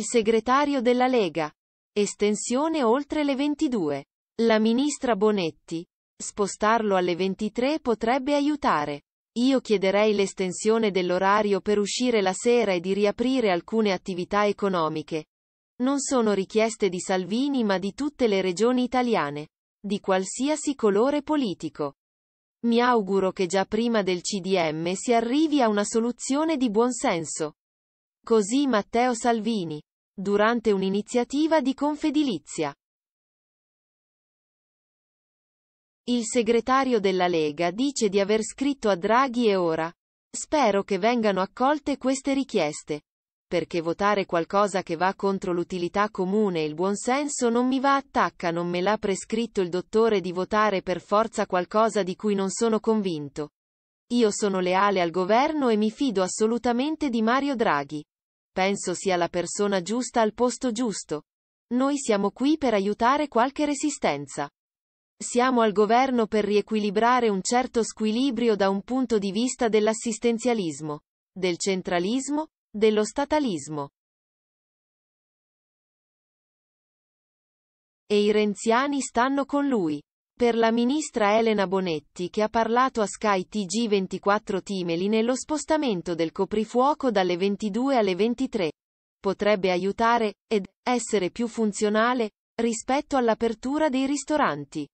il segretario della Lega. Estensione oltre le 22. La ministra Bonetti. Spostarlo alle 23 potrebbe aiutare. Io chiederei l'estensione dell'orario per uscire la sera e di riaprire alcune attività economiche. Non sono richieste di Salvini ma di tutte le regioni italiane. Di qualsiasi colore politico. Mi auguro che già prima del CDM si arrivi a una soluzione di buonsenso. Così Matteo Salvini durante un'iniziativa di Confedilizia. Il segretario della Lega dice di aver scritto a Draghi e ora. Spero che vengano accolte queste richieste. Perché votare qualcosa che va contro l'utilità comune e il buonsenso non mi va attacca, non me l'ha prescritto il dottore di votare per forza qualcosa di cui non sono convinto. Io sono leale al governo e mi fido assolutamente di Mario Draghi. Penso sia la persona giusta al posto giusto. Noi siamo qui per aiutare qualche resistenza. Siamo al governo per riequilibrare un certo squilibrio da un punto di vista dell'assistenzialismo, del centralismo, dello statalismo. E i renziani stanno con lui. Per la ministra Elena Bonetti che ha parlato a Sky TG24 Timeli nello spostamento del coprifuoco dalle 22 alle 23. Potrebbe aiutare, ed, essere più funzionale, rispetto all'apertura dei ristoranti.